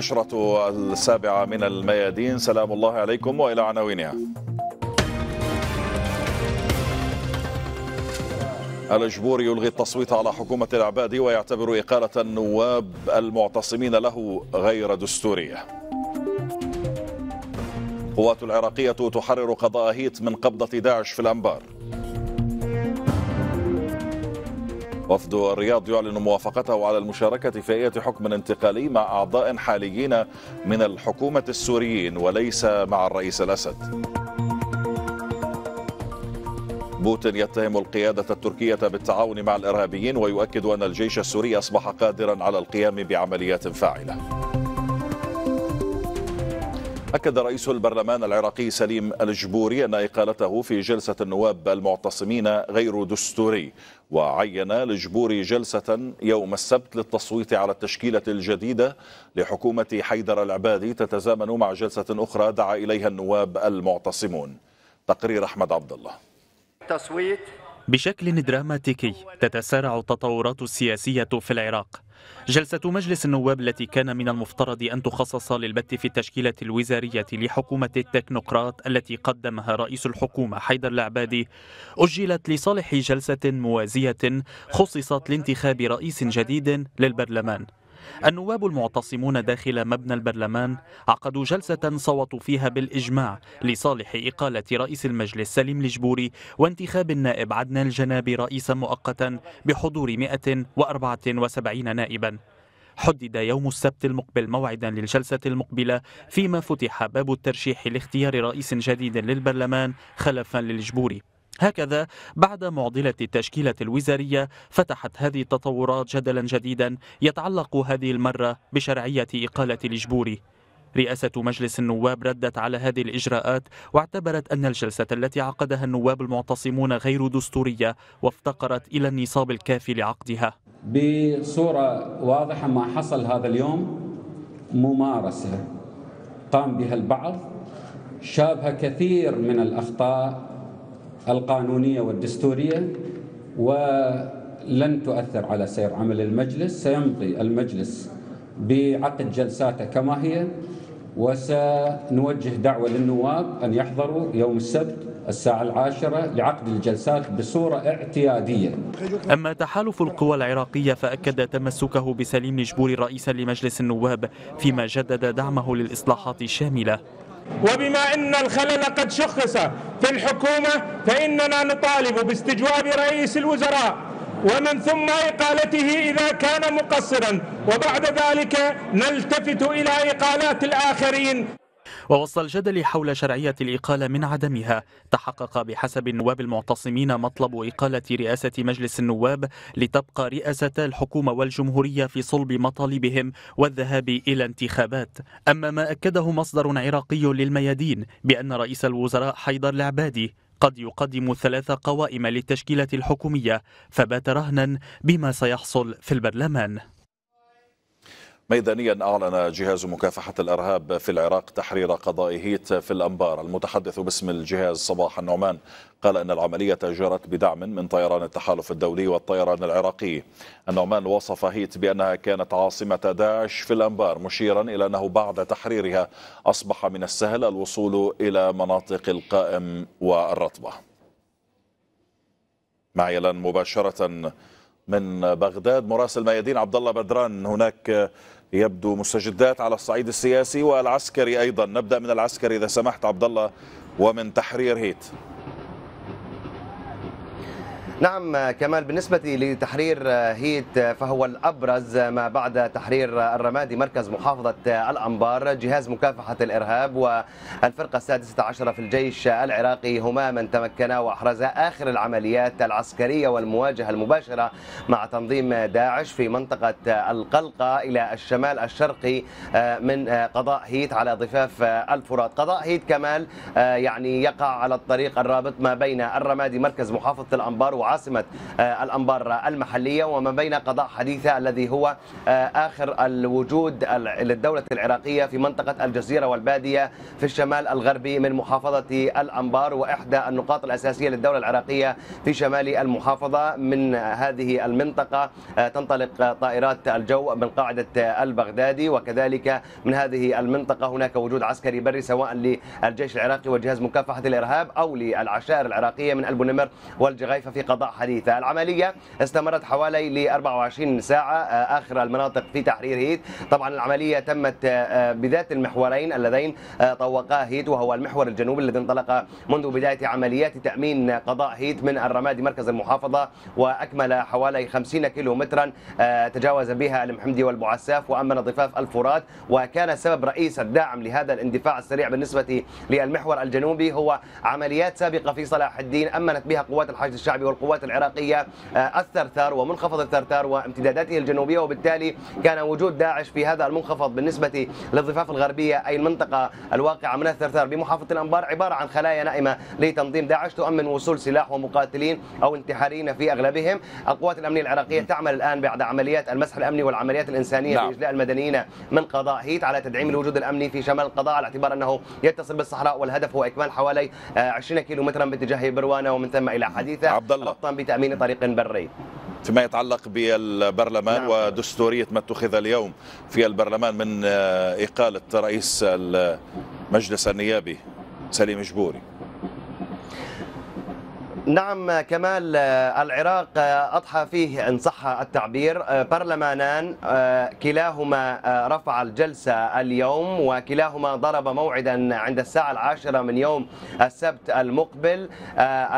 نشرة السابعة من الميادين سلام الله عليكم وإلى عناوينها الجبور يلغي التصويت على حكومة العبادي ويعتبر إقالة النواب المعتصمين له غير دستورية القوات العراقية تحرر قضاء هيت من قبضة داعش في الأنبار وفد الرياض يعلن موافقته على المشاركة في أي حكم انتقالي مع أعضاء حاليين من الحكومة السوريين وليس مع الرئيس الأسد بوتين يتهم القيادة التركية بالتعاون مع الإرهابيين ويؤكد أن الجيش السوري أصبح قادرا على القيام بعمليات فاعلة أكد رئيس البرلمان العراقي سليم الجبوري أن إقالته في جلسة النواب المعتصمين غير دستوري وعين الجبوري جلسة يوم السبت للتصويت على التشكيلة الجديدة لحكومة حيدر العبادي تتزامن مع جلسة أخرى دعا إليها النواب المعتصمون تقرير أحمد عبد الله تصويت بشكل دراماتيكي تتسارع التطورات السياسية في العراق جلسة مجلس النواب التي كان من المفترض أن تخصص للبت في التشكيلة الوزارية لحكومة التكنوقراط التي قدمها رئيس الحكومة حيدر العبادي أجلت لصالح جلسة موازية خصصت لانتخاب رئيس جديد للبرلمان النواب المعتصمون داخل مبنى البرلمان عقدوا جلسة صوتوا فيها بالإجماع لصالح إقالة رئيس المجلس سليم الجبوري وانتخاب النائب عدنان الجنابي رئيسا مؤقتا بحضور 174 نائبا حدد يوم السبت المقبل موعدا للجلسة المقبلة فيما فتح باب الترشيح لاختيار رئيس جديد للبرلمان خلفا للجبوري هكذا بعد معضلة التشكيلة الوزارية فتحت هذه التطورات جدلا جديدا يتعلق هذه المرة بشرعية إقالة الإجبوري رئاسة مجلس النواب ردت على هذه الإجراءات واعتبرت أن الجلسة التي عقدها النواب المعتصمون غير دستورية وافتقرت إلى النصاب الكافي لعقدها بصورة واضحة ما حصل هذا اليوم ممارسة قام بها البعض شابه كثير من الأخطاء القانونية والدستورية ولن تؤثر على سير عمل المجلس سيمضي المجلس بعقد جلساته كما هي وسنوجه دعوة للنواب أن يحضروا يوم السبت الساعة العاشرة لعقد الجلسات بصورة اعتيادية أما تحالف القوى العراقية فأكد تمسكه بسليم جبور رئيسا لمجلس النواب فيما جدد دعمه للإصلاحات الشاملة وبما أن الخلل قد شخص في الحكومة فإننا نطالب باستجواب رئيس الوزراء ومن ثم إقالته إذا كان مقصرا وبعد ذلك نلتفت إلى إقالات الآخرين ووسط الجدل حول شرعية الإقالة من عدمها تحقق بحسب النواب المعتصمين مطلب إقالة رئاسة مجلس النواب لتبقى رئاسة الحكومة والجمهورية في صلب مطالبهم والذهاب إلى انتخابات أما ما أكده مصدر عراقي للميادين بأن رئيس الوزراء حيدر العبادي قد يقدم ثلاث قوائم للتشكيلة الحكومية فبات رهنا بما سيحصل في البرلمان ميدانيا أعلن جهاز مكافحة الإرهاب في العراق تحرير قضاء هيت في الأنبار المتحدث باسم الجهاز صباح النعمان قال أن العملية جرت بدعم من طيران التحالف الدولي والطيران العراقي النعمان وصف هيت بأنها كانت عاصمة داعش في الأنبار مشيرا إلى أنه بعد تحريرها أصبح من السهل الوصول إلى مناطق القائم والرطبة معي الآن مباشرة من بغداد مراسل ميادين عبد الله بدران هناك يبدو مستجدات على الصعيد السياسي والعسكري ايضا نبدا من العسكري اذا سمحت عبد الله ومن تحرير هيت نعم كمال بالنسبة لتحرير هيت فهو الأبرز ما بعد تحرير الرمادي مركز محافظة الأنبار جهاز مكافحة الإرهاب والفرقة السادسة عشرة في الجيش العراقي هما من تمكنا وأحرزا آخر العمليات العسكرية والمواجهة المباشرة مع تنظيم داعش في منطقة القلقة إلى الشمال الشرقي آه، من آه، قضاء هيت على ضفاف آه، الفرات قضاء هيت كمال يعني يقع على الطريق الرابط ما بين الرمادي مركز محافظة الأنبار عاصمة آه، الأنبار المحلية وما بين قضاء حديثة الذي هو آه، آخر الوجود للدولة العراقية في منطقة الجزيرة والبادية في الشمال الغربي من محافظة الأنبار وإحدى النقاط الأساسية للدولة العراقية في شمال المحافظة من هذه المنطقة آه، تنطلق طائرات الجو من قاعدة البغدادي وكذلك من هذه المنطقة هناك وجود عسكري بري سواء للجيش العراقي وجهاز مكافحة الإرهاب أو للعشائر العراقية من البنمر والجغيفة في قضاء وأضاء حديثة العملية استمرت حوالي ل 24 ساعة آه، آخر المناطق في تحرير هيت طبعا العملية تمت آه، آه، بذات المحورين اللذين طوقا هيت وهو المحور الجنوبي الذي انطلق منذ بداية عمليات تأمين قضاء هيت من الرمادي مركز المحافظة وأكمل حوالي 50 كيلو مترا تجاوز بها المحمدي والبعساف وأمن ضفاف الفرات وكان سبب رئيس الداعم لهذا الاندفاع السريع بالنسبة للمحور الجنوبي هو عمليات سابقة في صلاح الدين أمنت بها قوات الحشد الشعبي والقوات القوات العراقية الثرثار آه، ومنخفض الثرثار وامتداداته الجنوبية وبالتالي كان وجود داعش في هذا المنخفض بالنسبة للضفاف الغربية أي المنطقة الواقعة من الثرثار بمحافظة الأنبار عبارة عن خلايا نائمة لتنظيم داعش تؤمن وصول سلاح ومقاتلين أو انتحاريين في أغلبهم القوات الأمنية العراقية تعمل الآن بعد عمليات المسح الأمني والعمليات الإنسانية نعم. لإجلاء المدنيين من قضاء هيت على تدعيم الوجود الأمني في شمال القضاء على اعتبار أنه يتصل بالصحراء والهدف هو إكمال حوالي 20 آه، كيلو مترا باتجاه بروانة ومن ثم إلى حديثة عبد الله المخطط بتامين طريق بري فيما يتعلق بالبرلمان نعم. ودستورية ما اتخذ اليوم في البرلمان من آه، إقالة رئيس المجلس النيابي سليم جبوري نعم كمال العراق أضحى فيه إن صح التعبير برلمانان كلاهما رفع الجلسة اليوم وكلاهما ضرب موعدا عند الساعة العاشرة من يوم السبت المقبل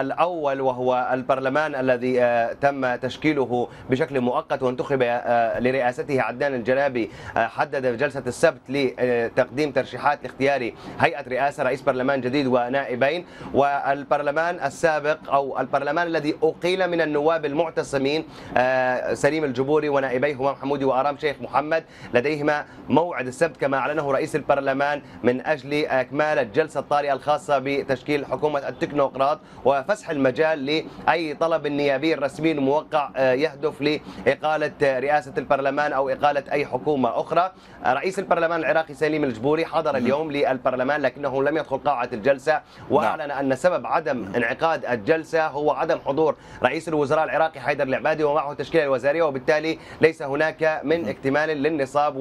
الأول وهو البرلمان الذي آه، تم تشكيله بشكل مؤقت وانتخب آه، لرئاسته عدنان الجلابي آه، حدد جلسة السبت لتقديم ترشيحات اختياري هيئة رئاسة رئيس برلمان جديد ونائبين والبرلمان السابق أو أو البرلمان الذي أقيل من النواب المعتصمين آه، سليم الجبوري ونائبيه همام حمودي وآرام شيخ محمد لديهما موعد السبت كما أعلنه رئيس البرلمان من أجل إكمال الجلسة الطارئة الخاصة بتشكيل حكومة التكنوقراط وفسح المجال لأي طلب نيابي رسمي موقع آه، يهدف لإقالة رئاسة البرلمان أو إقالة أي حكومة أخرى رئيس البرلمان العراقي سليم الجبوري حضر اليوم للبرلمان لكنه لم يدخل قاعة الجلسة نعم. وأعلن أن سبب عدم انعقاد الجلسة الجلسة هو عدم حضور رئيس الوزراء العراقي حيدر العبادي ومعه التشكيلة الوزارية وبالتالي ليس هناك من نعم. اكتمال للنصاب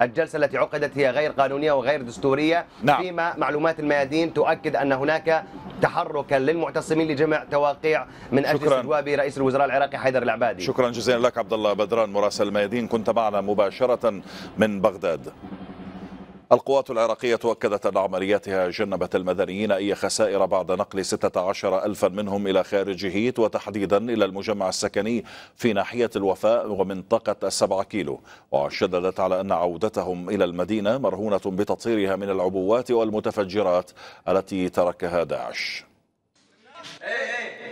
والجلسة التي عقدت هي غير قانونية وغير دستورية نعم. فيما معلومات الميادين تؤكد أن هناك تحركا للمعتصمين لجمع تواقيع من أجل استجواب رئيس الوزراء العراقي حيدر العبادي شكرا جزيلا لك عبد الله بدران مراسل الميادين كنت معنا مباشرة من بغداد القوات العراقية أكدت أن عملياتها جنبت المدنيين أي خسائر بعد نقل 16 ألفا منهم إلى خارج هيت وتحديدا إلى المجمع السكني في ناحية الوفاء ومنطقة السبعة كيلو وشددت على أن عودتهم إلى المدينة مرهونة بتطهيرها من العبوات والمتفجرات التي تركها داعش إيه، إيه، إيه.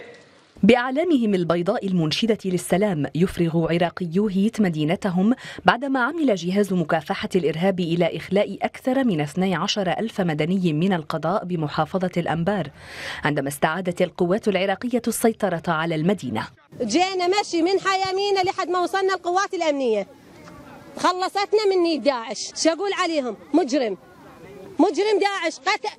بأعلامهم البيضاء المنشدة للسلام يفرغ عراقيو هيت مدينتهم بعدما عمل جهاز مكافحة الإرهاب إلى إخلاء أكثر من 12 ألف مدني من القضاء بمحافظة الأنبار عندما استعادت القوات العراقية السيطرة على المدينة جينا ماشي من حيامينا لحد ما وصلنا القوات الأمنية خلصتنا من داعش أقول عليهم مجرم مجرم داعش قتل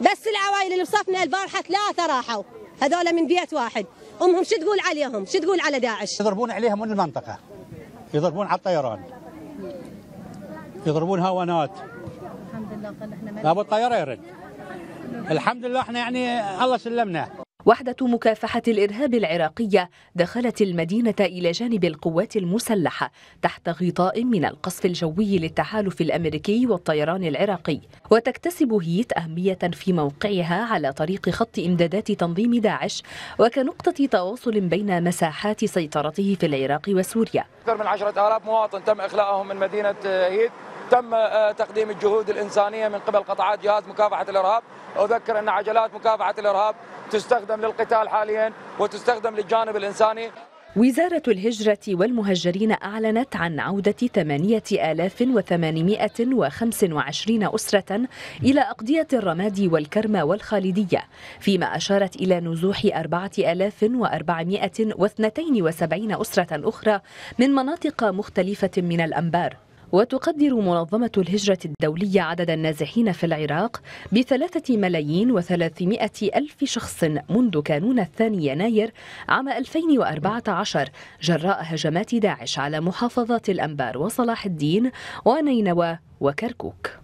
بس العوائل اللي وصفنا البارحة ثلاثة راحوا هذول من بيت واحد امهم شو تقول عليهم شو تقول على داعش يضربون عليهم من المنطقه يضربون على الطيران يضربون هوانات الحمد لله احنا ابو الطياره يرد الحمد لله احنا يعني الله سلمنا وحدة مكافحة الإرهاب العراقية دخلت المدينة إلى جانب القوات المسلحة تحت غطاء من القصف الجوي للتحالف الأمريكي والطيران العراقي وتكتسب هيت أهمية في موقعها على طريق خط إمدادات تنظيم داعش وكنقطة تواصل بين مساحات سيطرته في العراق وسوريا أكثر من عشرة آلاف مواطن تم إخلاءهم من مدينة هيت تم آه، تقديم الجهود الإنسانية من قبل قطاعات جهاز مكافحة الإرهاب أذكر أن عجلات مكافحة الإرهاب تستخدم للقتال حاليا وتستخدم للجانب الإنساني وزارة الهجرة والمهجرين أعلنت عن عودة 8825 أسرة إلى أقضية الرماد والكرمة والخالدية فيما أشارت إلى نزوح 4472 أسرة أخرى من مناطق مختلفة من الأنبار وتقدر منظمة الهجرة الدولية عدد النازحين في العراق بثلاثة ملايين وثلاثمائة ألف شخص منذ كانون الثاني يناير عام 2014 جراء هجمات داعش على محافظات الأنبار وصلاح الدين ونينوى وكركوك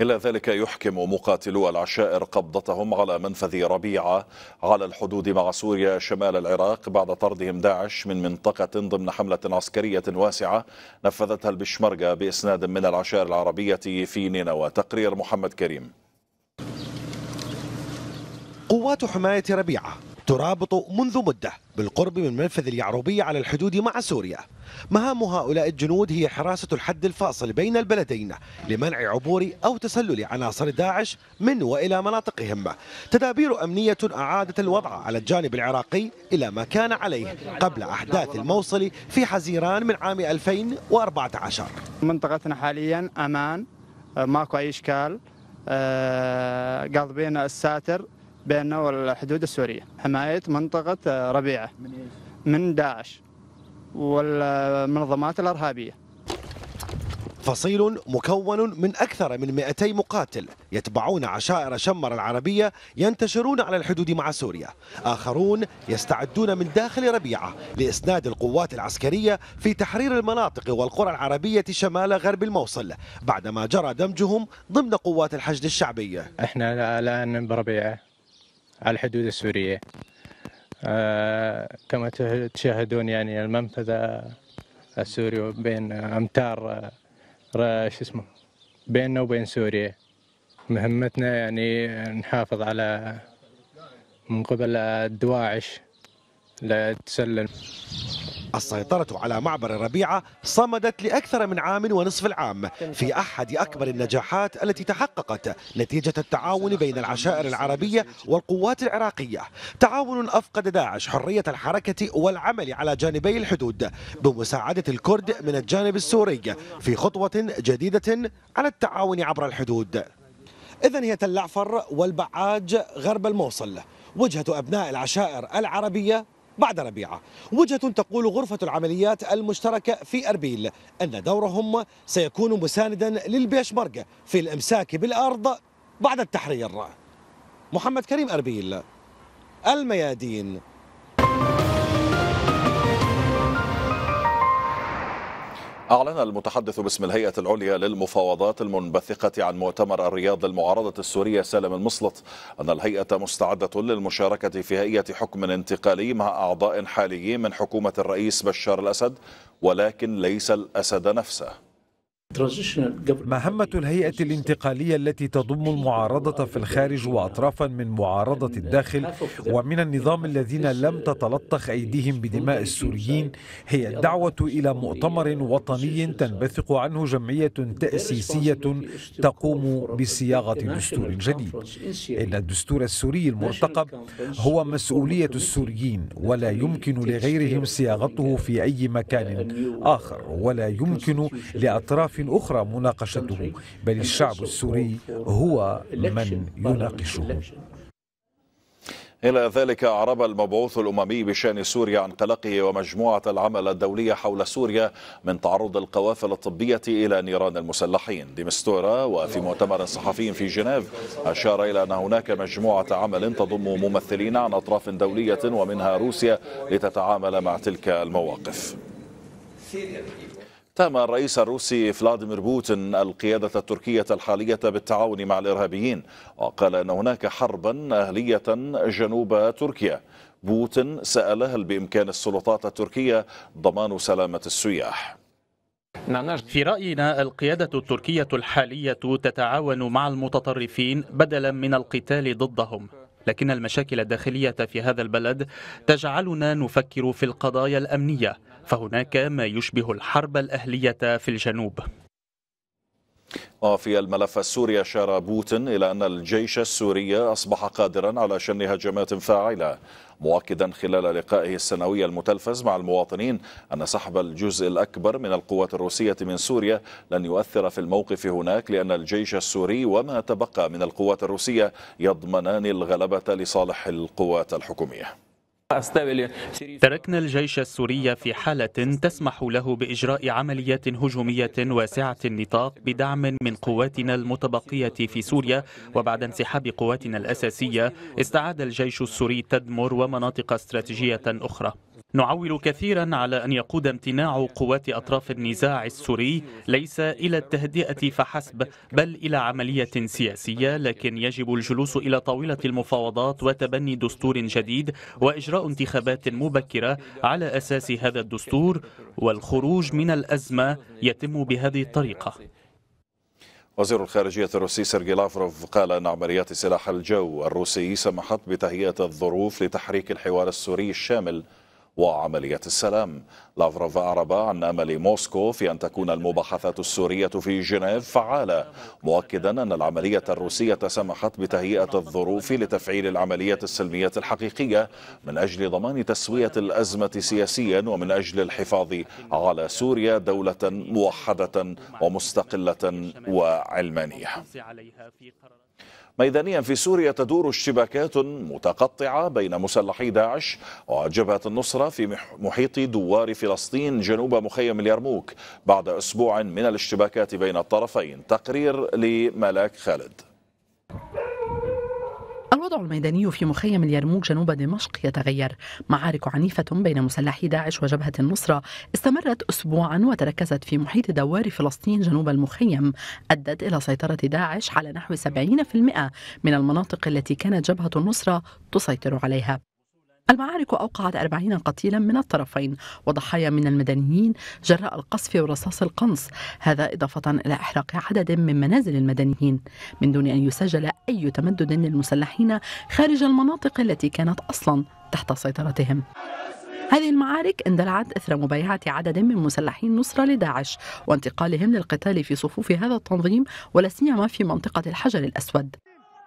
إلى ذلك يحكم مقاتلو العشائر قبضتهم على منفذ ربيعة على الحدود مع سوريا شمال العراق بعد طردهم داعش من منطقة ضمن حملة عسكرية واسعة نفذتها البشمركة بإسناد من العشائر العربية في نينوى تقرير محمد كريم قوات حماية ربيعة ترابط منذ مدة بالقرب من منفذ اليعروبية على الحدود مع سوريا مهام هؤلاء الجنود هي حراسة الحد الفاصل بين البلدين لمنع عبور أو تسلل عناصر داعش من وإلى مناطقهم تدابير أمنية أعادت الوضع على الجانب العراقي إلى ما كان عليه قبل أحداث الموصل في حزيران من عام 2014 منطقتنا حاليا أمان ماكو أي إشكال آه، قاضبين الساتر بيننا والحدود السورية حماية منطقة آه، ربيعة من داعش والمنظمات الإرهابية فصيل مكون من أكثر من 200 مقاتل يتبعون عشائر شمر العربية ينتشرون على الحدود مع سوريا آخرون يستعدون من داخل ربيعة لإسناد القوات العسكرية في تحرير المناطق والقرى العربية شمال غرب الموصل بعدما جرى دمجهم ضمن قوات الحشد الشعبي احنا الآن بربيعة على الحدود السورية آه، كما تشاهدون يعني المنفذ السوري بين أمتار آه، شو اسمه بيننا وبين سوريا مهمتنا يعني نحافظ على من قبل الدواعش لا السيطرة على معبر الربيعة صمدت لأكثر من عام ونصف العام في أحد أكبر النجاحات التي تحققت نتيجة التعاون بين العشائر العربية والقوات العراقية تعاون أفقد داعش حرية الحركة والعمل على جانبي الحدود بمساعدة الكرد من الجانب السوري في خطوة جديدة على التعاون عبر الحدود إذا هي تلعفر والبعاج غرب الموصل وجهة أبناء العشائر العربية بعد ربيعة وجهة تقول غرفة العمليات المشتركة في أربيل أن دورهم سيكون مساندا للبيشمركة في الإمساك بالأرض بعد التحرير محمد كريم أربيل الميادين أعلن المتحدث باسم الهيئة العليا للمفاوضات المنبثقة عن مؤتمر الرياض للمعارضة السورية سالم المصلط أن الهيئة مستعدة للمشاركة في هيئة حكم انتقالي مع أعضاء حاليين من حكومة الرئيس بشار الأسد ولكن ليس الأسد نفسه مهمة الهيئة الانتقالية التي تضم المعارضة في الخارج وأطرافا من معارضة الداخل ومن النظام الذين لم تتلطخ أيديهم بدماء السوريين هي الدعوة إلى مؤتمر وطني تنبثق عنه جمعية تأسيسية تقوم بصياغة دستور جديد إن الدستور السوري المرتقب هو مسؤولية السوريين ولا يمكن لغيرهم صياغته في أي مكان آخر ولا يمكن لأطراف أخرى مناقشته بل الشعب السوري هو من يناقشه إلى ذلك أعرب المبعوث الأممي بشأن سوريا عن قلقه ومجموعة العمل الدولية حول سوريا من تعرض القوافل الطبية إلى نيران المسلحين ديمستورا وفي مؤتمر صحفي في جنيف أشار إلى أن هناك مجموعة عمل تضم ممثلين عن أطراف دولية ومنها روسيا لتتعامل مع تلك المواقف اتهم الرئيس الروسي فلاديمير بوتين القيادة التركية الحالية بالتعاون مع الإرهابيين وقال أن هناك حربا أهلية جنوب تركيا بوتين سأل هل بإمكان السلطات التركية ضمان سلامة السياح في رأينا القيادة التركية الحالية تتعاون مع المتطرفين بدلا من القتال ضدهم لكن المشاكل الداخلية في هذا البلد تجعلنا نفكر في القضايا الأمنية فهناك ما يشبه الحرب الأهلية في الجنوب وفي الملف السوري أشار بوتين إلى أن الجيش السوري أصبح قادرا على شن هجمات فاعلة مؤكدا خلال لقائه السنوي المتلفز مع المواطنين أن سحب الجزء الأكبر من القوات الروسية من سوريا لن يؤثر في الموقف هناك لأن الجيش السوري وما تبقى من القوات الروسية يضمنان الغلبة لصالح القوات الحكومية تركنا الجيش السوري في حالة تسمح له بإجراء عمليات هجومية واسعة النطاق بدعم من قواتنا المتبقية في سوريا وبعد انسحاب قواتنا الأساسية استعاد الجيش السوري تدمر ومناطق استراتيجية أخرى نعول كثيرا على أن يقود امتناع قوات أطراف النزاع السوري ليس إلى التهدئة فحسب بل إلى عملية سياسية لكن يجب الجلوس إلى طاولة المفاوضات وتبني دستور جديد وإجراء انتخابات مبكرة على أساس هذا الدستور والخروج من الأزمة يتم بهذه الطريقة وزير الخارجية الروسي سيرجي لافروف قال أن عمليات سلاح الجو الروسي سمحت بتهيئة الظروف لتحريك الحوار السوري الشامل وعملية السلام لافروف أعرب عن أمل موسكو في أن تكون المباحثات السورية في جنيف فعالة مؤكدا أن العملية الروسية سمحت بتهيئة الظروف لتفعيل العملية السلمية الحقيقية من أجل ضمان تسوية الأزمة سياسيا ومن أجل الحفاظ على سوريا دولة موحدة ومستقلة وعلمانية ميدانيا في سوريا تدور اشتباكات متقطعة بين مسلحي داعش وجبهة النصرة في محيط دوار فلسطين جنوب مخيم اليرموك بعد أسبوع من الاشتباكات بين الطرفين تقرير لملاك خالد الوضع الميداني في مخيم اليرموك جنوب دمشق يتغير معارك عنيفة بين مسلحي داعش وجبهة النصرة استمرت أسبوعا وتركزت في محيط دوار فلسطين جنوب المخيم أدت إلى سيطرة داعش على نحو 70% من المناطق التي كانت جبهة النصرة تسيطر عليها المعارك أوقعت أربعين قتيلا من الطرفين وضحايا من المدنيين جراء القصف ورصاص القنص هذا إضافة إلى إحراق عدد من منازل المدنيين من دون أن يسجل أي تمدد للمسلحين خارج المناطق التي كانت أصلا تحت سيطرتهم هذه المعارك اندلعت اثر مبايعه عدد من مسلحي النصره لداعش وانتقالهم للقتال في صفوف هذا التنظيم ولا سيما في منطقه الحجر الاسود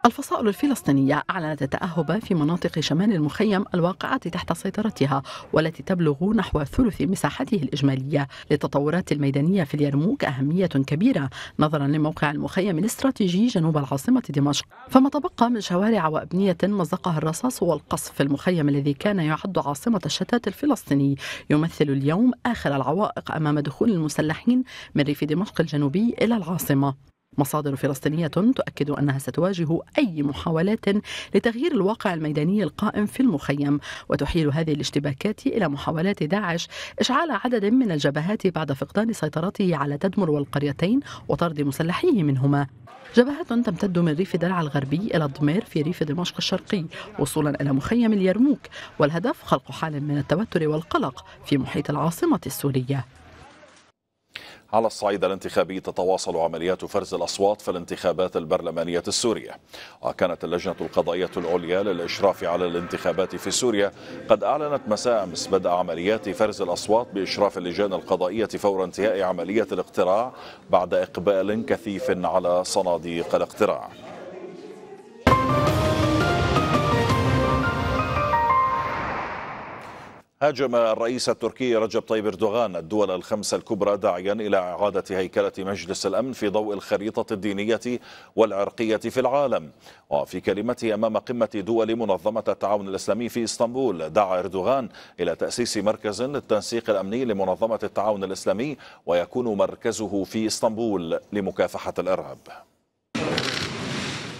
الفصائل الفلسطينية أعلنت التأهب في مناطق شمال المخيم الواقعة تحت سيطرتها والتي تبلغ نحو ثلث مساحته الإجمالية للتطورات الميدانية في اليرموك أهمية كبيرة نظرا لموقع المخيم الاستراتيجي جنوب العاصمة دمشق فما تبقى من شوارع وأبنية مزقها الرصاص والقصف في المخيم الذي كان يعد عاصمة الشتات الفلسطيني يمثل اليوم آخر العوائق أمام دخول المسلحين من ريف دمشق الجنوبي إلى العاصمة مصادر فلسطينية تؤكد أنها ستواجه أي محاولات لتغيير الواقع الميداني القائم في المخيم وتحيل هذه الاشتباكات إلى محاولات داعش إشعال عدد من الجبهات بعد فقدان سيطرته على تدمر والقريتين وطرد مسلحيه منهما جبهات تمتد من ريف درعا الغربي إلى الضمير في ريف دمشق الشرقي وصولا إلى مخيم اليرموك والهدف خلق حال من التوتر والقلق في محيط العاصمة السورية على الصعيد الانتخابي تتواصل عمليات فرز الأصوات في الانتخابات البرلمانية السورية وكانت اللجنة القضائية العليا للإشراف على الانتخابات في سوريا قد أعلنت مساء أمس بدء عمليات فرز الأصوات بإشراف اللجان القضائية فور انتهاء عملية الاقتراع بعد إقبال كثيف على صناديق الاقتراع هاجم الرئيس التركي رجب طيب اردوغان الدول الخمسة الكبرى داعيا إلى إعادة هيكلة مجلس الأمن في ضوء الخريطة الدينية والعرقية في العالم وفي كلمته أمام قمة دول منظمة التعاون الإسلامي في إسطنبول دعا اردوغان إلى تأسيس مركز للتنسيق الأمني لمنظمة التعاون الإسلامي ويكون مركزه في إسطنبول لمكافحة الإرهاب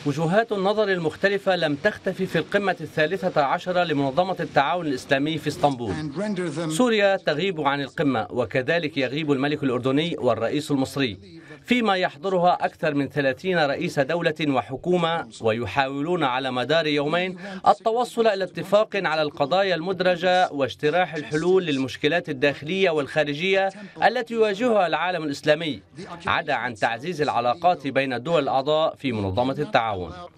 وجهات النظر المختلفة لم تختفي في القمة الثالثة عشرة لمنظمة التعاون الإسلامي في اسطنبول سوريا تغيب عن القمة وكذلك يغيب الملك الأردني والرئيس المصري فيما يحضرها أكثر من 30 رئيس دولة وحكومة ويحاولون على مدار يومين التوصل إلى اتفاق على القضايا المدرجة واجتراح الحلول للمشكلات الداخلية والخارجية التي يواجهها العالم الإسلامي عدا عن تعزيز العلاقات بين الدول الأعضاء في منظمة التعاون التعاون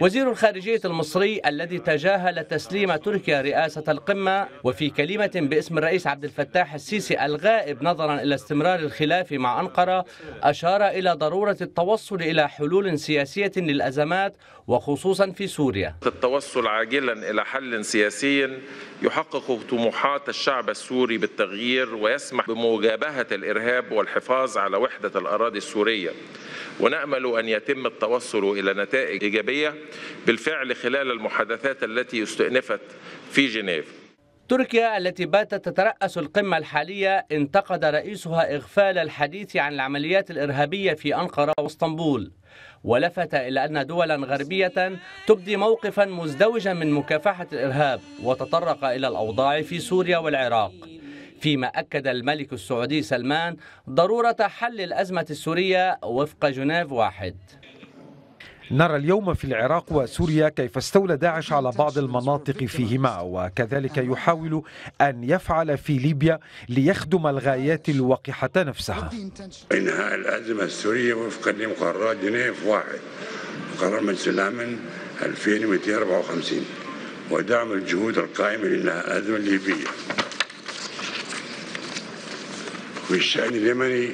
وزير الخارجية المصري الذي تجاهل تسليم تركيا رئاسة القمة وفي كلمة باسم الرئيس عبد الفتاح السيسي الغائب نظرا إلى استمرار الخلاف مع أنقرة أشار إلى ضرورة التوصل إلى حلول سياسية للأزمات وخصوصا في سوريا التوصل عاجلا إلى حل سياسي يحقق طموحات الشعب السوري بالتغيير ويسمح بمجابهة الإرهاب والحفاظ على وحدة الأراضي السورية ونامل ان يتم التوصل الى نتائج ايجابيه بالفعل خلال المحادثات التي استئنفت في جنيف. تركيا التي باتت تترأس القمة الحالية انتقد رئيسها إغفال الحديث عن العمليات الإرهابية في أنقرة واسطنبول ولفت إلى أن دولا غربية تبدي موقفا مزدوجا من مكافحة الإرهاب وتطرق إلى الأوضاع في سوريا والعراق فيما أكد الملك السعودي سلمان ضرورة حل الأزمة السورية وفق جنيف واحد نرى اليوم في العراق وسوريا كيف استولى داعش على بعض المناطق فيهما وكذلك يحاول أن يفعل في ليبيا ليخدم الغايات الوقحة نفسها إنهاء الأزمة السورية وفقا لمقررات جنيف واحد مقرر مجلس الأمن 2254 ودعم الجهود القائمة لإنهاء الأزمة الليبية في الشأن اليمني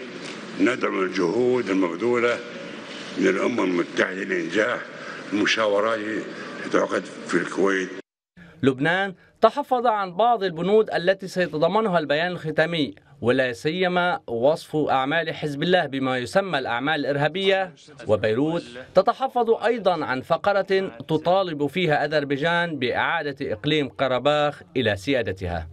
ندعم الجهود المبذولة من الأمم المتحدة لإنجاح المشاورات تعقد في الكويت لبنان تحفظ عن بعض البنود التي سيتضمنها البيان الختامي ولا سيما وصف أعمال حزب الله بما يسمى الأعمال الإرهابية وبيروت تتحفظ أيضا عن فقرة تطالب فيها أذربيجان بإعادة إقليم قرباخ إلى سيادتها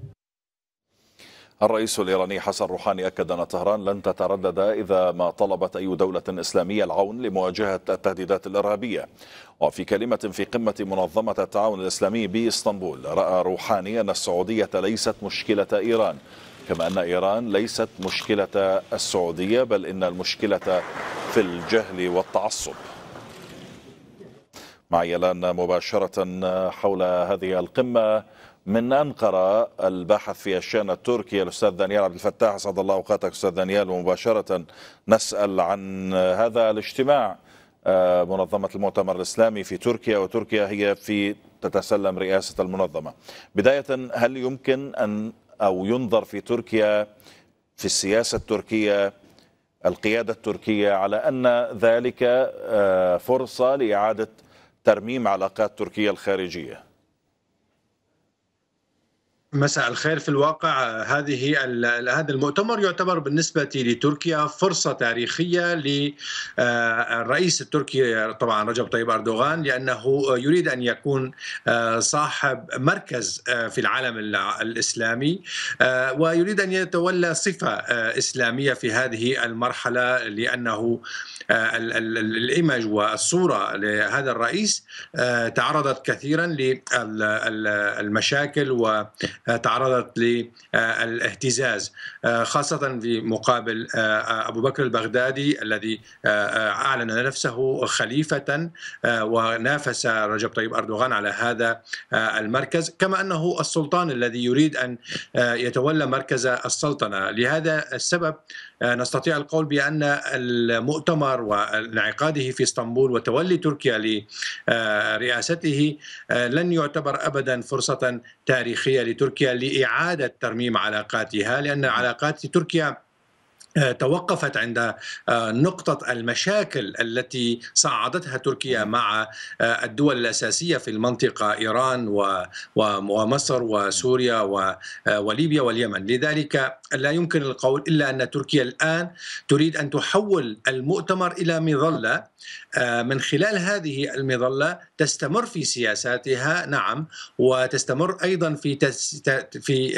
الرئيس الإيراني حسن روحاني أكد أن طهران لن تتردد إذا ما طلبت أي دولة إسلامية العون لمواجهة التهديدات الإرهابية وفي كلمة في قمة منظمة التعاون الإسلامي بإسطنبول رأى روحاني أن السعودية ليست مشكلة إيران كما أن إيران ليست مشكلة السعودية بل إن المشكلة في الجهل والتعصب معي الآن مباشرة حول هذه القمة من أنقرة الباحث في الشأن التركي الأستاذ دانيال عبد الفتاح أسعد الله أوقاتك أستاذ دانيال ومباشرة نسأل عن هذا الاجتماع آه، منظمة المؤتمر الإسلامي في تركيا وتركيا هي في تتسلم رئاسة المنظمة بداية هل يمكن أن أو ينظر في تركيا في السياسة التركية القيادة التركية على أن ذلك آه، فرصة لإعادة ترميم علاقات تركيا الخارجية مساء الخير في الواقع هذه هذا المؤتمر يعتبر بالنسبه لتركيا فرصه تاريخيه للرئيس آه، التركي طبعا رجب طيب اردوغان لانه يريد ان يكون آه، صاحب مركز آه، في العالم الاسلامي ويريد ان يتولى صفه اسلاميه في هذه المرحله لانه الايمج والصوره لهذا الرئيس تعرضت كثيرا للمشاكل و تعرضت للاهتزاز خاصة في مقابل آه، آه، أبو بكر البغدادي الذي آه، أعلن نفسه خليفة ونافس رجب طيب أردوغان على هذا المركز كما أنه السلطان الذي يريد أن يتولى مركز السلطنة لهذا السبب آه، نستطيع القول بأن المؤتمر وانعقاده في اسطنبول وتولي تركيا لرئاسته آه، لن يعتبر أبدا فرصة تاريخية لتركيا لإعادة ترميم علاقاتها لأن علاقات تركيا توقفت عند آه، نقطة المشاكل التي صعدتها تركيا مع آه، الدول الأساسية في المنطقة إيران ومصر وسوريا آه، وليبيا واليمن لذلك لا يمكن القول إلا أن تركيا الآن تريد أن تحول المؤتمر إلى مظلة من خلال هذه المظلة تستمر في سياساتها نعم وتستمر أيضا في في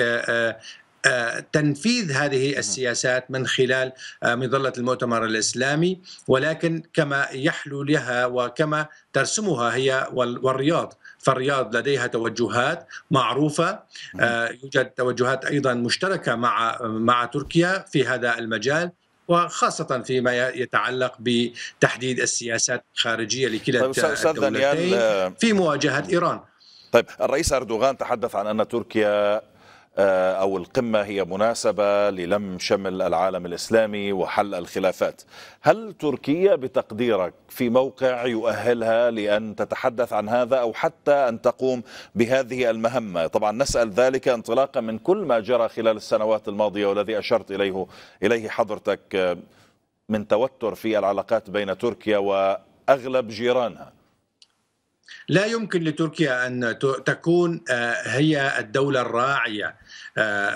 تنفيذ هذه نعم. السياسات من خلال آه، مظله المؤتمر الاسلامي ولكن كما يحلو لها وكما ترسمها هي والرياض فالرياض لديها توجهات معروفة نعم. آه، يوجد توجهات أيضا مشتركة مع مع تركيا في هذا المجال وخاصة فيما يتعلق بتحديد السياسات الخارجية لكلا طيب، الدولتين آه، في مواجهة إيران طيب الرئيس أردوغان تحدث عن أن تركيا آه، أو القمة هي مناسبة للم شمل العالم الإسلامي وحل الخلافات هل تركيا بتقديرك في موقع يؤهلها لأن تتحدث عن هذا أو حتى أن تقوم بهذه المهمة طبعا نسأل ذلك انطلاقا من كل ما جرى خلال السنوات الماضية والذي أشرت إليه, إليه حضرتك آه، من توتر في العلاقات بين تركيا وأغلب جيرانها لا يمكن لتركيا ان تكون آه، هي الدوله الراعيه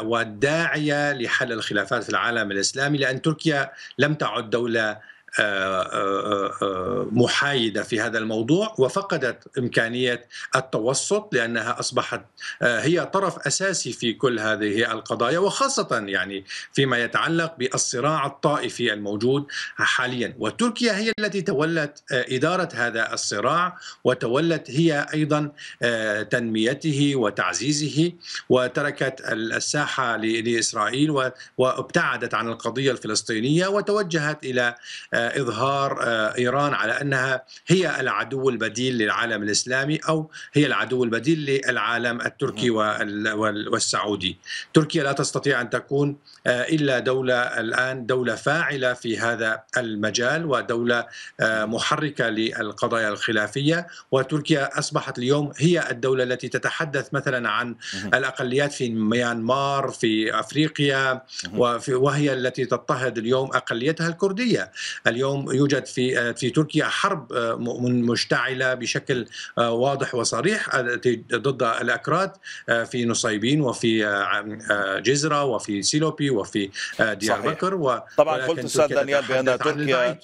والداعية لحل الخلافات في العالم الإسلامي لأن تركيا لم تعد دولة آه، آه، آه، محايده في هذا الموضوع وفقدت امكانيه التوسط لانها اصبحت هي طرف اساسي في كل هذه القضايا وخاصه يعني فيما يتعلق بالصراع الطائفي الموجود حاليا وتركيا هي التي تولت اداره هذا الصراع وتولت هي ايضا تنميته وتعزيزه وتركت الساحه لاسرائيل وابتعدت عن القضيه الفلسطينيه وتوجهت الى آه، اظهار آه، ايران على انها هي العدو البديل للعالم الاسلامي او هي العدو البديل للعالم التركي والسعودي. تركيا لا تستطيع ان تكون آه، الا دوله الان دوله فاعله في هذا المجال ودوله محركه للقضايا الخلافيه وتركيا اصبحت اليوم هي الدوله التي تتحدث مثلا عن الاقليات في ميانمار في افريقيا وهي التي تضطهد اليوم اقليتها الكرديه. اليوم يوجد في آه، في تركيا حرب آه، مشتعله بشكل آه، واضح وصريح ضد الاكراد في نصيبين وفي جزره وفي سيلوبي وفي ديار بكر طبعا قلت استاذ دانيال بان تركيا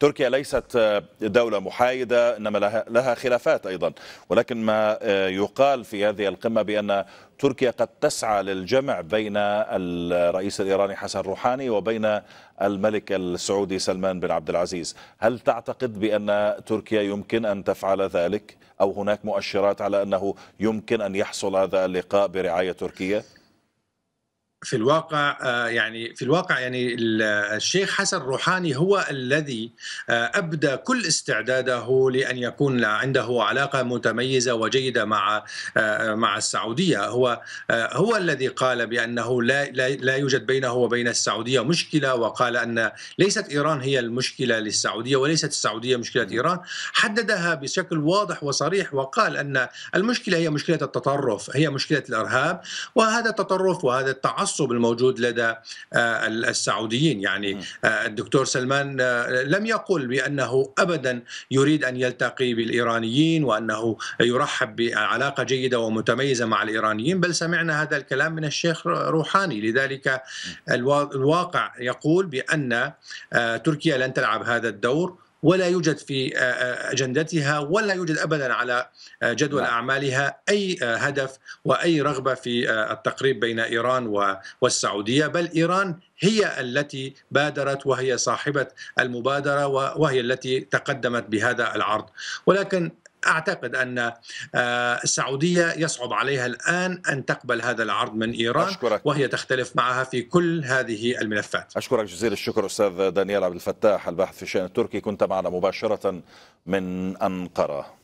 تركيا ليست دوله محايده انما لها خلافات ايضا ولكن ما يقال في هذه القمه بان تركيا قد تسعى للجمع بين الرئيس الإيراني حسن روحاني وبين الملك السعودي سلمان بن عبد العزيز هل تعتقد بأن تركيا يمكن أن تفعل ذلك أو هناك مؤشرات على أنه يمكن أن يحصل هذا اللقاء برعاية تركيا؟ في الواقع آه، يعني في الواقع يعني آه، الشيخ حسن روحاني هو الذي آه، ابدى كل استعداده لان يكون عنده علاقه متميزه وجيده مع مع السعوديه هو هو الذي قال بانه لا لا يوجد بينه وبين السعوديه مشكله وقال ان ليست ايران هي المشكله للسعوديه وليست السعوديه مشكله ايران حددها بشكل واضح وصريح وقال ان المشكله هي مشكله التطرف هي مشكله الارهاب وهذا التطرف وهذا التعصب التعصب الموجود لدى آه، السعوديين يعني آه، الدكتور سلمان آه، لم يقل بأنه أبدا يريد أن يلتقي بالإيرانيين وأنه يرحب بعلاقة جيدة ومتميزة مع الإيرانيين بل سمعنا هذا الكلام من الشيخ روحاني لذلك الواقع يقول بأن تركيا لن تلعب هذا الدور ولا يوجد في آه، آه، اجندتها ولا يوجد ابدا على آه، جدول نعم. اعمالها اي هدف واي رغبه في التقريب بين ايران والسعوديه بل ايران هي التي بادرت وهي صاحبه المبادره وهي التي تقدمت بهذا العرض ولكن اعتقد ان آه، السعوديه يصعب عليها الان ان تقبل هذا العرض من ايران أشكرك. وهي تختلف معها في كل هذه الملفات. اشكرك جزيل الشكر استاذ دانيال عبد الفتاح الباحث في الشان التركي كنت معنا مباشره من انقره.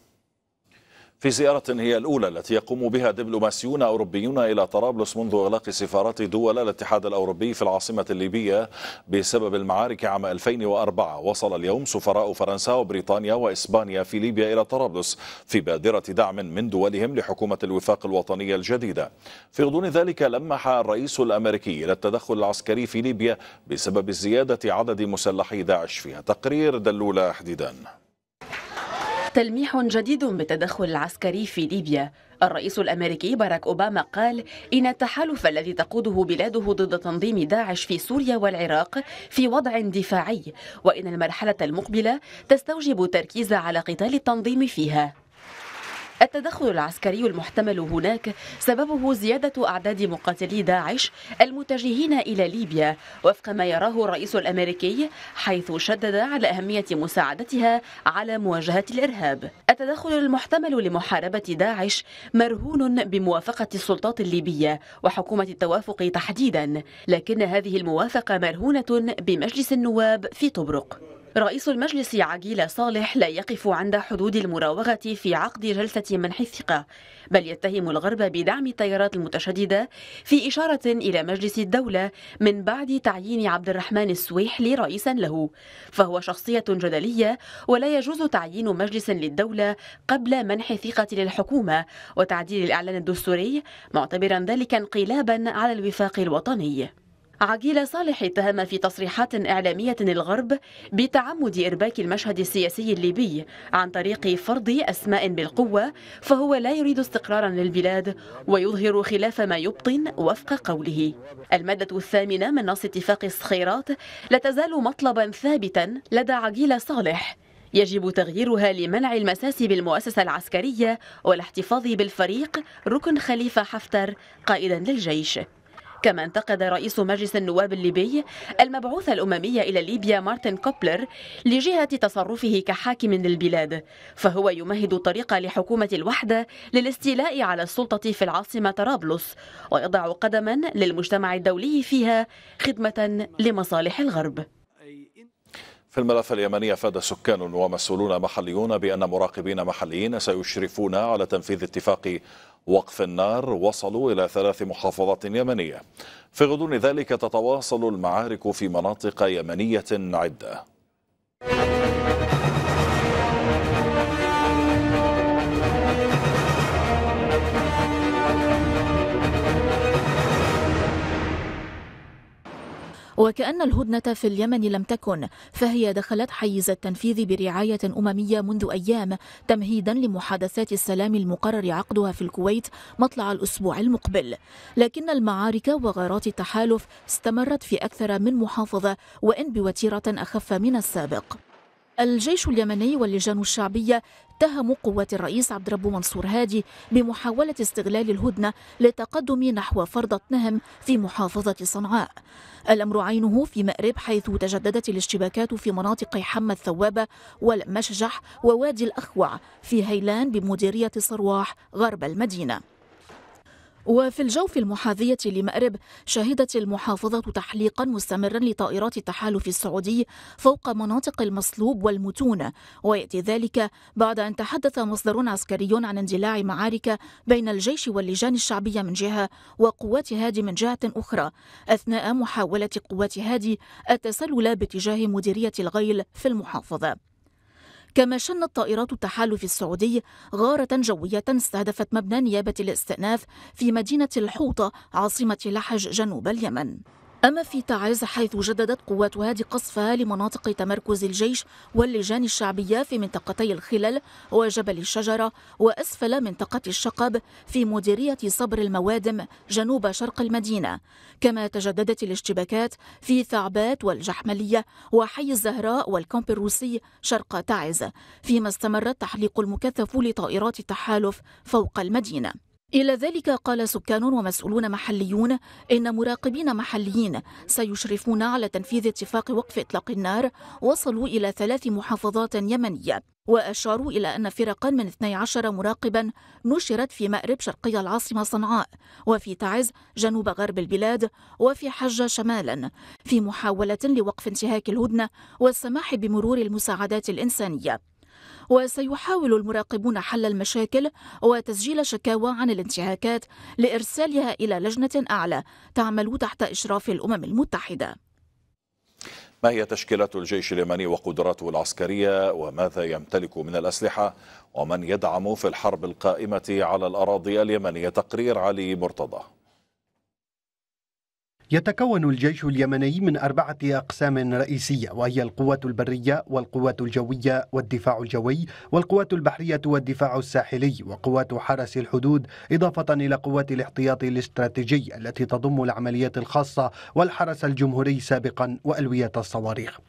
في زيارة هي الأولى التي يقوم بها دبلوماسيون أوروبيون إلى طرابلس منذ إغلاق سفارات دول الاتحاد الأوروبي في العاصمة الليبية بسبب المعارك عام 2004 وصل اليوم سفراء فرنسا وبريطانيا وإسبانيا في ليبيا إلى طرابلس في بادرة دعم من دولهم لحكومة الوفاق الوطنية الجديدة في غضون ذلك لمح الرئيس الأمريكي إلى التدخل العسكري في ليبيا بسبب زيادة عدد مسلحي داعش فيها تقرير دلولة حديدان تلميح جديد بالتدخل العسكري في ليبيا الرئيس الأمريكي باراك أوباما قال إن التحالف الذي تقوده بلاده ضد تنظيم داعش في سوريا والعراق في وضع دفاعي وإن المرحلة المقبلة تستوجب تركيز على قتال التنظيم فيها التدخل العسكري المحتمل هناك سببه زيادة أعداد مقاتلي داعش المتجهين إلى ليبيا وفق ما يراه الرئيس الأمريكي حيث شدد على أهمية مساعدتها على مواجهة الإرهاب التدخل المحتمل لمحاربة داعش مرهون بموافقة السلطات الليبية وحكومة التوافق تحديدا لكن هذه الموافقة مرهونة بمجلس النواب في طبرق رئيس المجلس عجيل صالح لا يقف عند حدود المراوغة في عقد جلسة منح الثقة بل يتهم الغرب بدعم التيارات المتشددة في إشارة إلى مجلس الدولة من بعد تعيين عبد الرحمن السويحلي رئيسا له فهو شخصية جدلية ولا يجوز تعيين مجلس للدولة قبل منح الثقة للحكومة وتعديل الإعلان الدستوري معتبرا ذلك انقلابا على الوفاق الوطني عقيل صالح اتهم في تصريحات إعلامية الغرب بتعمد إرباك المشهد السياسي الليبي عن طريق فرض أسماء بالقوة فهو لا يريد استقرارا للبلاد ويظهر خلاف ما يبطن وفق قوله المادة الثامنة من نص اتفاق الصخيرات لا تزال مطلبا ثابتا لدى عقيل صالح يجب تغييرها لمنع المساس بالمؤسسة العسكرية والاحتفاظ بالفريق ركن خليفة حفتر قائدا للجيش كما انتقد رئيس مجلس النواب الليبي المبعوث الأممي إلى ليبيا مارتن كوبلر لجهة تصرفه كحاكم للبلاد فهو يمهد طريق لحكومة الوحدة للاستيلاء على السلطة في العاصمة طرابلس ويضع قدما للمجتمع الدولي فيها خدمة لمصالح الغرب في الملف اليمني افاد سكان ومسؤولون محليون بان مراقبين محليين سيشرفون على تنفيذ اتفاق وقف النار وصلوا إلى ثلاث محافظات يمنية في غضون ذلك تتواصل المعارك في مناطق يمنية عدة وكأن الهدنة في اليمن لم تكن فهي دخلت حيز التنفيذ برعاية أممية منذ أيام تمهيدا لمحادثات السلام المقرر عقدها في الكويت مطلع الأسبوع المقبل لكن المعارك وغارات التحالف استمرت في أكثر من محافظة وإن بوتيرة أخف من السابق الجيش اليمني واللجان الشعبية اتهموا قوات الرئيس عبد الرب منصور هادي بمحاولة استغلال الهدنة للتقدم نحو فرضة نهم في محافظة صنعاء الأمر عينه في مأرب حيث تجددت الاشتباكات في مناطق حمى الثوابة والمشجح ووادي الأخوع في هيلان بمديرية صرواح غرب المدينة وفي الجوف المحاذية لمأرب شهدت المحافظة تحليقا مستمرا لطائرات التحالف السعودي فوق مناطق المصلوب والمتون ويأتي ذلك بعد أن تحدث مصدر عسكري عن اندلاع معارك بين الجيش واللجان الشعبية من جهة وقوات هادي من جهة أخرى أثناء محاولة قوات هادي التسلل باتجاه مديرية الغيل في المحافظة كما شنت طائرات التحالف السعودي غارة جوية استهدفت مبنى نيابة الاستئناف في مدينة الحوطة عاصمة لحج جنوب اليمن أما في تعز حيث جددت قوات هادي قصفها لمناطق تمركز الجيش واللجان الشعبية في منطقتي الخلل وجبل الشجرة وأسفل منطقة الشقب في مديرية صبر الموادم جنوب شرق المدينة كما تجددت الاشتباكات في ثعبات والجحملية وحي الزهراء والكامب الروسي شرق تعز فيما استمر التحليق المكثف لطائرات التحالف فوق المدينه إلى ذلك قال سكان ومسؤولون محليون إن مراقبين محليين سيشرفون على تنفيذ اتفاق وقف إطلاق النار وصلوا إلى ثلاث محافظات يمنية وأشاروا إلى أن فرقا من 12 مراقبا نشرت في مأرب شرقي العاصمة صنعاء وفي تعز جنوب غرب البلاد وفي حجة شمالا في محاولة لوقف انتهاك الهدنة والسماح بمرور المساعدات الإنسانية وسيحاول المراقبون حل المشاكل وتسجيل شكاوى عن الانتهاكات لإرسالها إلى لجنة أعلى تعمل تحت إشراف الأمم المتحدة ما هي تشكيلات الجيش اليمني وقدراته العسكرية وماذا يمتلك من الأسلحة ومن يدعم في الحرب القائمة على الأراضي اليمنية تقرير علي مرتضى يتكون الجيش اليمني من أربعة أقسام رئيسية وهي القوات البرية والقوات الجوية والدفاع الجوي والقوات البحرية والدفاع الساحلي وقوات حرس الحدود إضافة إلى قوات الاحتياط الاستراتيجي التي تضم العمليات الخاصة والحرس الجمهوري سابقا وألوية الصواريخ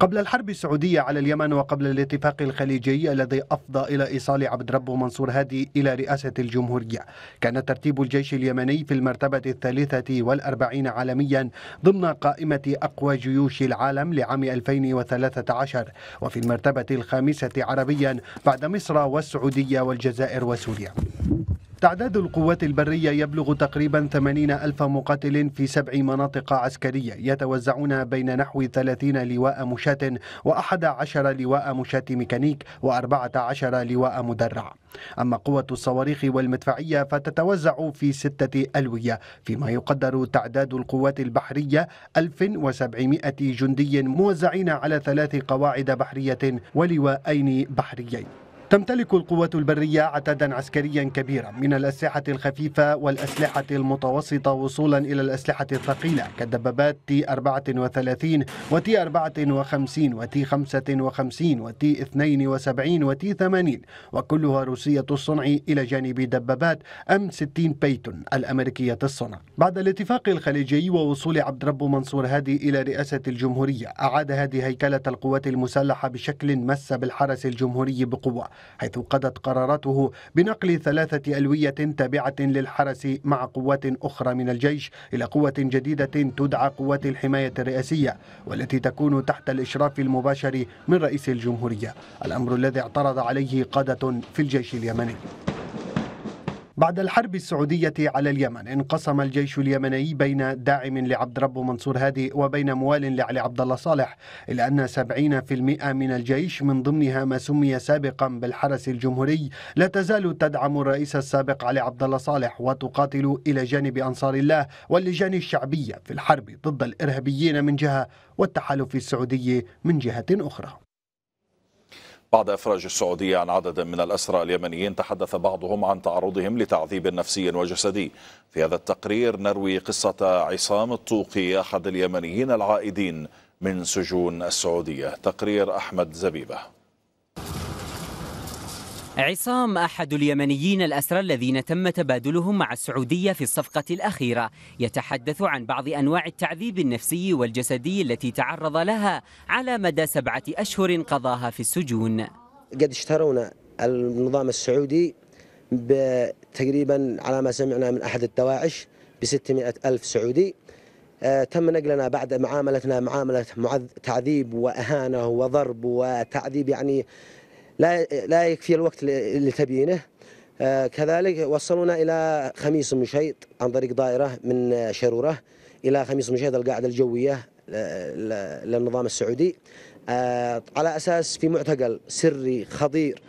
قبل الحرب السعودية على اليمن وقبل الاتفاق الخليجي الذي أفضى إلى إيصال عبد ربه منصور هادي إلى رئاسة الجمهورية كان ترتيب الجيش اليمني في المرتبة الثالثة والأربعين عالميا ضمن قائمة أقوى جيوش العالم لعام 2013 وفي المرتبة الخامسة عربيا بعد مصر والسعودية والجزائر وسوريا تعداد القوات البرية يبلغ تقريبا 80 ألف مقاتل في سبع مناطق عسكرية يتوزعون بين نحو 30 لواء مشاة وأحد عشر لواء مشاة ميكانيك وأربعة عشر لواء مدرع أما قوة الصواريخ والمدفعية فتتوزع في ستة ألوية فيما يقدر تعداد القوات البحرية 1700 جندي موزعين على ثلاث قواعد بحرية ولواءين بحريين تمتلك القوة البرية عددا عسكريا كبيرا من الأسلحة الخفيفة والأسلحة المتوسطة وصولا إلى الأسلحة الثقيلة كالدبابات تي 34 وتي 54 وتي 55 وتي 72 وتي 80 وكلها روسية الصنع إلى جانب دبابات أم 60 بيتون الأمريكية الصنع بعد الاتفاق الخليجي ووصول عبد رب منصور هادي إلى رئاسة الجمهورية أعاد هادي هيكلة القوات المسلحة بشكل مس بالحرس الجمهوري بقوة حيث قضت قراراته بنقل ثلاثة ألوية تابعة للحرس مع قوات أخرى من الجيش إلى قوة جديدة تدعى قوات الحماية الرئاسية والتي تكون تحت الإشراف المباشر من رئيس الجمهورية الأمر الذي اعترض عليه قادة في الجيش اليمني بعد الحرب السعودية على اليمن انقسم الجيش اليمني بين داعم لعبد ربه منصور هادي وبين موال لعلي عبد الله صالح إلا أن 70% من الجيش من ضمنها ما سمي سابقا بالحرس الجمهوري لا تزال تدعم الرئيس السابق علي عبد الله صالح وتقاتل إلى جانب أنصار الله واللجان الشعبية في الحرب ضد الإرهابيين من جهة والتحالف السعودي من جهة أخرى بعد إفراج السعودية عن عدد من الأسرى اليمنيين تحدث بعضهم عن تعرضهم لتعذيب نفسي وجسدي في هذا التقرير نروي قصة عصام الطوقي أحد اليمنيين العائدين من سجون السعودية تقرير أحمد زبيبة عصام أحد اليمنيين الأسرى الذين تم تبادلهم مع السعودية في الصفقة الأخيرة يتحدث عن بعض أنواع التعذيب النفسي والجسدي التي تعرض لها على مدى سبعة أشهر قضاها في السجون قد اشترونا النظام السعودي تقريبا على ما سمعنا من أحد الدواعش ب ألف سعودي آه، تم نقلنا بعد معاملتنا معاملة تعذيب وأهانة وضرب وتعذيب يعني لا لا يكفي الوقت لتبيينه آه، كذلك وصلونا الى خميس مشيط عن طريق دائره من شروره الى خميس مشيط القاعده الجويه آه، للنظام السعودي آه، على اساس في معتقل سري خطير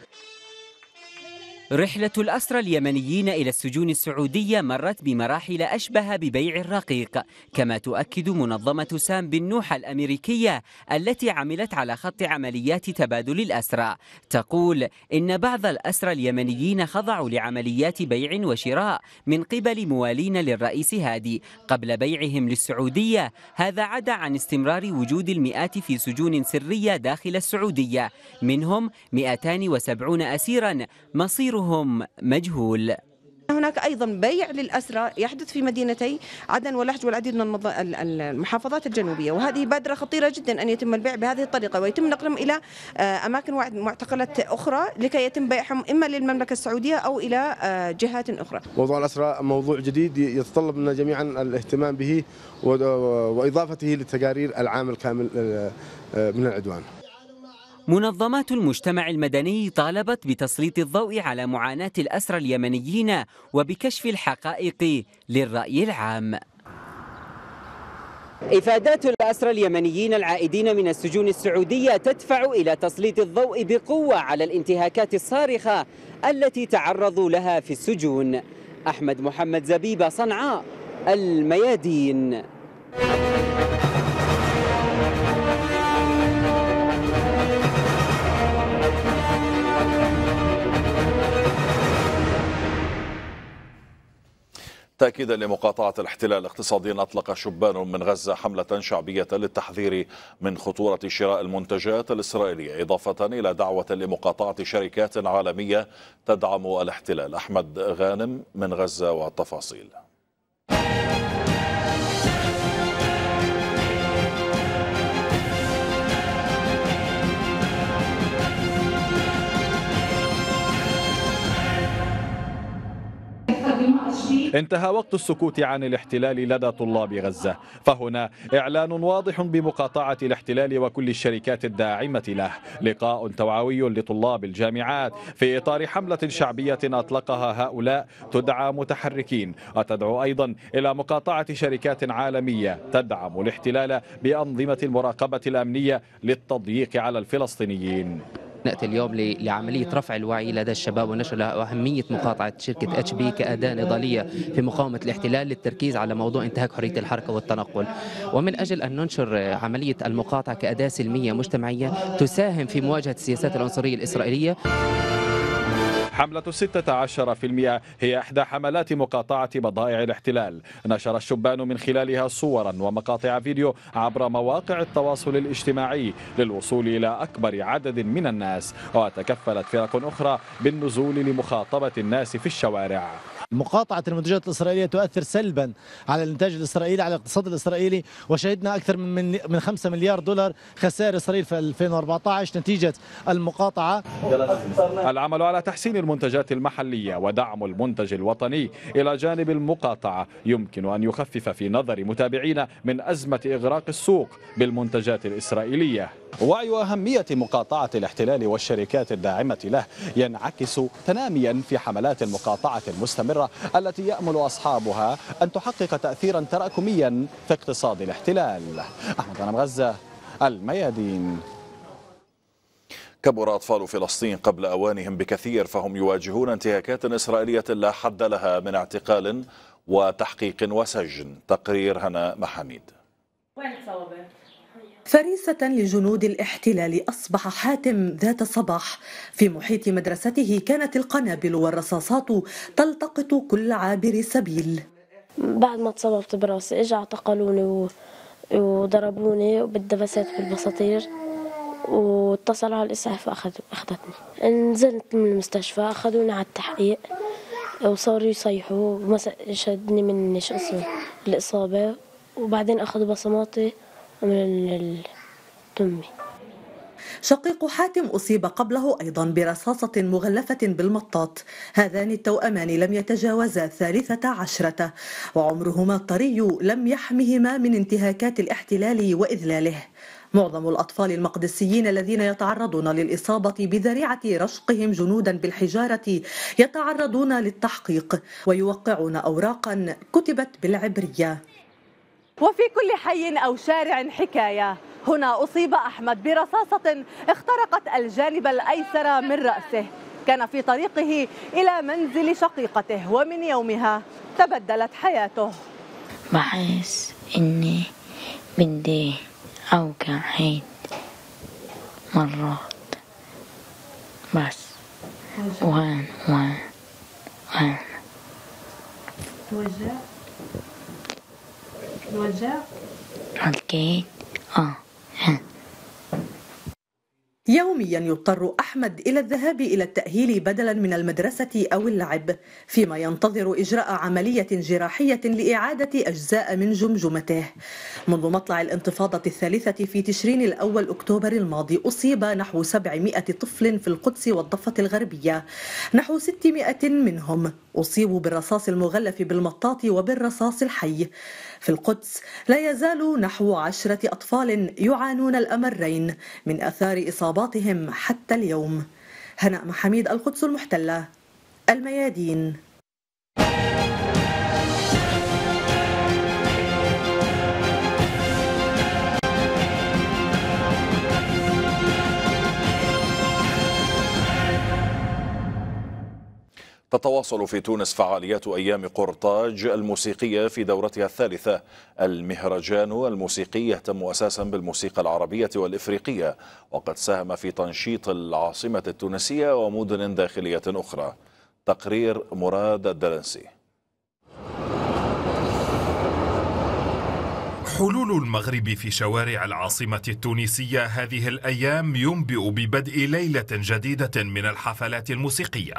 رحلة الأسرى اليمنيين إلى السجون السعودية مرت بمراحل أشبه ببيع الرقيق كما تؤكد منظمة سام بن نوح الأمريكية التي عملت على خط عمليات تبادل الأسرى تقول إن بعض الأسرى اليمنيين خضعوا لعمليات بيع وشراء من قبل موالين للرئيس هادي قبل بيعهم للسعودية هذا عدا عن استمرار وجود المئات في سجون سرية داخل السعودية منهم 270 أسيرا مصير غيرهم مجهول هناك ايضا بيع للاسرى يحدث في مدينتي عدن ولحج والعديد من المحافظات الجنوبيه وهذه بادره خطيره جدا ان يتم البيع بهذه الطريقه ويتم نقلهم الى آه، اماكن معتقلات اخرى لكي يتم بيعهم اما للمملكه السعوديه او الى آه، جهات اخرى. موضوع الاسرى موضوع جديد يتطلب منا جميعا الاهتمام به واضافته لتقارير العام الكامل آه، من العدوان. منظمات المجتمع المدني طالبت بتسليط الضوء على معاناة الأسرى اليمنيين وبكشف الحقائق للرأي العام إفادات الأسرى اليمنيين العائدين من السجون السعودية تدفع إلى تسليط الضوء بقوة على الانتهاكات الصارخة التي تعرضوا لها في السجون أحمد محمد زبيبة صنعاء الميادين تأكيدا لمقاطعة الاحتلال الاقتصادي أطلق شبان من غزة حملة شعبية للتحذير من خطورة شراء المنتجات الإسرائيلية إضافة إلى دعوة لمقاطعة شركات عالمية تدعم الاحتلال أحمد غانم من غزة والتفاصيل انتهى وقت السكوت عن الاحتلال لدى طلاب غزة فهنا إعلان واضح بمقاطعة الاحتلال وكل الشركات الداعمة له لقاء توعوي لطلاب الجامعات في إطار حملة شعبية أطلقها هؤلاء تدعى متحركين وتدعو أيضا إلى مقاطعة شركات عالمية تدعم الاحتلال بأنظمة المراقبة الأمنية للتضييق على الفلسطينيين ناتي اليوم لعمليه رفع الوعي لدى الشباب ونشر اهميه مقاطعه شركه اتش بي كاداه نضاليه في مقاومه الاحتلال للتركيز على موضوع انتهاك حريه الحركه والتنقل ومن اجل ان ننشر عمليه المقاطعه كاداه سلميه مجتمعيه تساهم في مواجهه السياسات العنصريه الاسرائيليه حملة 16% هي إحدى حملات مقاطعة بضائع الاحتلال نشر الشبان من خلالها صورا ومقاطع فيديو عبر مواقع التواصل الاجتماعي للوصول إلى أكبر عدد من الناس وتكفلت فرق أخرى بالنزول لمخاطبة الناس في الشوارع مقاطعة المنتجات الإسرائيلية تؤثر سلبا على الإنتاج الإسرائيلي على الاقتصاد الإسرائيلي وشهدنا أكثر من من 5 مليار دولار خسائر إسرائيل في 2014 نتيجة المقاطعة العمل على تحسين المنتجات المحلية ودعم المنتج الوطني إلى جانب المقاطعة يمكن أن يخفف في نظر متابعينا من أزمة إغراق السوق بالمنتجات الإسرائيلية وعي أهمية مقاطعة الاحتلال والشركات الداعمة له ينعكس تناميا في حملات المقاطعة المستمرة المستمرة التي يأمل أصحابها أن تحقق تأثيرا تراكميا في اقتصاد الاحتلال أحمد غنم غزة الميادين كبر أطفال فلسطين قبل أوانهم بكثير فهم يواجهون انتهاكات إسرائيلية لا حد لها من اعتقال وتحقيق وسجن تقرير هنا محاميد وين فريسة لجنود الاحتلال أصبح حاتم ذات صباح في محيط مدرسته كانت القنابل والرصاصات تلتقط كل عابر سبيل بعد ما تصببت براسي اجا اعتقلوني و... وضربوني بالدبسات بالبساطير واتصلوا على الاسعاف واخذ اخذتني نزلت من المستشفى اخذوني على التحقيق وصاروا يصيحوا شدني من شو اسمه الاصابه وبعدين اخذوا بصماتي من دمي شقيق حاتم أصيب قبله أيضا برصاصة مغلفة بالمطاط هذان التوأمان لم يتجاوزا الثالثة عشرة وعمرهما الطري لم يحمهما من انتهاكات الاحتلال وإذلاله معظم الأطفال المقدسيين الذين يتعرضون للإصابة بذريعة رشقهم جنودا بالحجارة يتعرضون للتحقيق ويوقعون أوراقا كتبت بالعبرية وفي كل حي أو شارع حكاية هنا أصيب أحمد برصاصة اخترقت الجانب الأيسر من رأسه كان في طريقه إلى منزل شقيقته ومن يومها تبدلت حياته بحس إني بدي اوقع عيد مرات بس وين وين وين توجع آه. يوميا يضطر احمد الى الذهاب الى التاهيل بدلا من المدرسه او اللعب فيما ينتظر اجراء عمليه جراحيه لاعاده اجزاء من جمجمته منذ مطلع الانتفاضه الثالثه في تشرين الاول اكتوبر الماضي اصيب نحو 700 طفل في القدس والضفه الغربيه نحو 600 منهم أصيبوا بالرصاص المغلف بالمطاط وبالرصاص الحي في القدس لا يزال نحو عشرة أطفال يعانون الأمرين من أثار إصاباتهم حتى اليوم هناء محميد القدس المحتلة الميادين تتواصل في تونس فعاليات أيام قرطاج الموسيقية في دورتها الثالثة المهرجان الموسيقي يهتم أساسا بالموسيقى العربية والإفريقية وقد ساهم في تنشيط العاصمة التونسية ومدن داخلية أخرى تقرير مراد الدلنسي حلول المغرب في شوارع العاصمة التونسية هذه الأيام ينبئ ببدء ليلة جديدة من الحفلات الموسيقية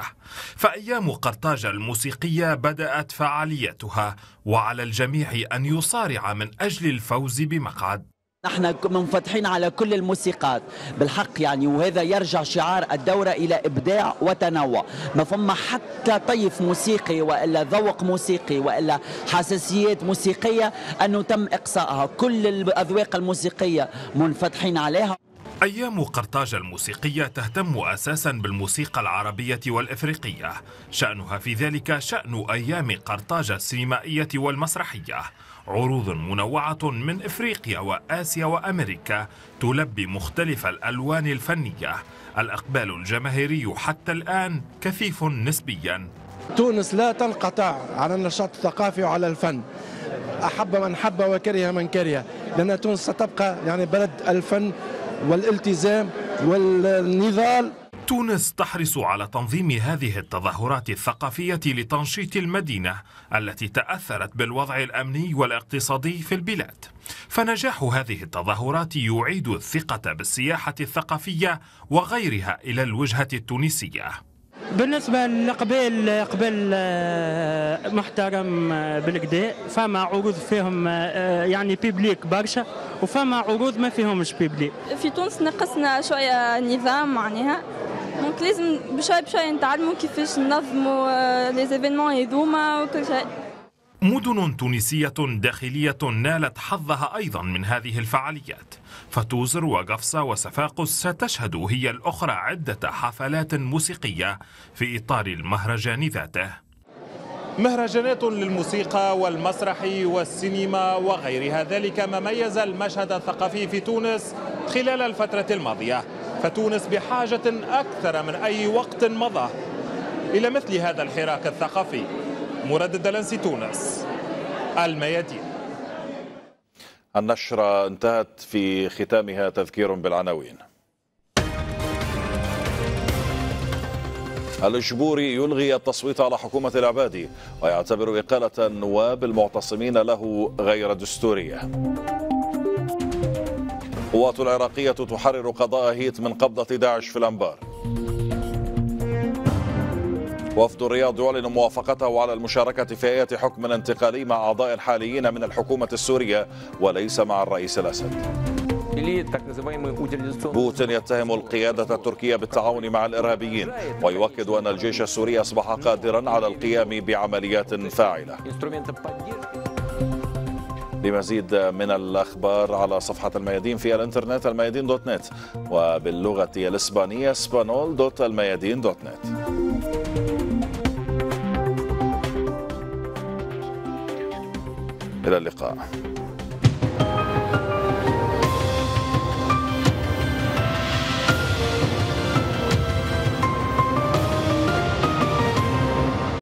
فأيام قرطاج الموسيقية بدأت فعاليتها وعلى الجميع أن يصارع من أجل الفوز بمقعد نحن منفتحين على كل الموسيقات بالحق يعني وهذا يرجع شعار الدورة إلى إبداع وتنوع ما فما حتى طيف موسيقي وإلا ذوق موسيقي وإلا حساسيات موسيقية أنه تم إقصائها كل الأذواق الموسيقية منفتحين عليها أيام قرطاج الموسيقية تهتم أساسا بالموسيقى العربية والإفريقية شأنها في ذلك شأن أيام قرطاج السينمائية والمسرحية عروض منوعة من إفريقيا وآسيا وأمريكا تلبي مختلف الألوان الفنية الإقبال الجماهيري حتى الآن كثيف نسبيا تونس لا تنقطع على النشاط الثقافي وعلى الفن أحب من حب وكره من كره لأن تونس ستبقى يعني بلد الفن والالتزام والنضال تونس تحرص على تنظيم هذه التظاهرات الثقافية لتنشيط المدينة التي تأثرت بالوضع الأمني والاقتصادي في البلاد فنجاح هذه التظاهرات يعيد الثقة بالسياحة الثقافية وغيرها إلى الوجهة التونسية بالنسبة لقبيل قبل آه، محترم آه، بالكدا فما عروض فيهم آه، يعني بيبليك برشا وفما عروض ما فيهمش بيبليك في تونس نقصنا شوية نظام معناها دونك لازم بشوية بشوية نتعلموا كيفاش ننظموا ليزيفينمون هذوما وكل شيء مدن تونسية داخلية نالت حظها أيضا من هذه الفعاليات فتوزر وقفصة وصفاقس ستشهد هي الأخرى عدة حفلات موسيقية في إطار المهرجان ذاته مهرجانات للموسيقى والمسرح والسينما وغيرها ذلك ما ميز المشهد الثقافي في تونس خلال الفترة الماضية فتونس بحاجة أكثر من أي وقت مضى إلى مثل هذا الحراك الثقافي مرد الدلنسي تونس الميادين النشرة انتهت في ختامها تذكير بالعناوين الإجبوري يلغي التصويت على حكومة العبادي ويعتبر إقالة النواب المعتصمين له غير دستورية القوات العراقية تحرر قضاء هيت من قبضة داعش في الأنبار وفد الرياض يعلن موافقته على المشاركة في هيئة حكم انتقالي مع أعضاء حاليين من الحكومة السورية وليس مع الرئيس الأسد بوتين يتهم القيادة التركية بالتعاون مع الإرهابيين ويؤكد أن الجيش السوري أصبح قادرا على القيام بعمليات فاعلة لمزيد من الأخبار على صفحة الميادين في الإنترنت الميادين دوت نت وباللغة الإسبانية سبانول دوت الميادين دوت نت إلى اللقاء